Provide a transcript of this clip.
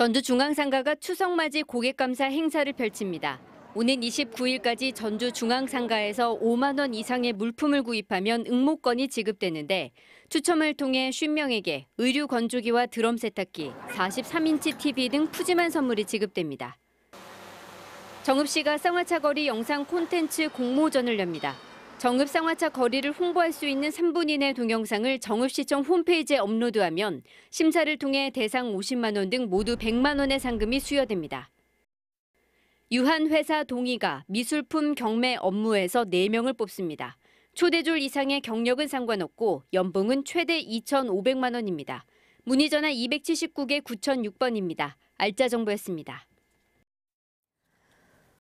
전주중앙상가가 추석맞이 고객감사 행사를 펼칩니다. 오는 29일까지 전주중앙상가에서 5만 원 이상의 물품을 구입하면 응모권이 지급되는데 추첨을 통해 1 0명에게 의류 건조기와 드럼 세탁기, 43인치 TV 등 푸짐한 선물이 지급됩니다. 정읍시가 쌍화차거리 영상 콘텐츠 공모전을 엽니다. 정읍상화차 거리를 홍보할 수 있는 3분 이내 동영상을 정읍시청 홈페이지에 업로드하면 심사를 통해 대상 50만 원 등 모두 100만 원의 상금이 수여됩니다. 유한회사 동의가 미술품 경매 업무에서 4명을 뽑습니다. 초대졸 이상의 경력은 상관없고 연봉은 최대 2,500만 원입니다. 문의 전화 279개 9006번입니다. 알짜정보였습니다.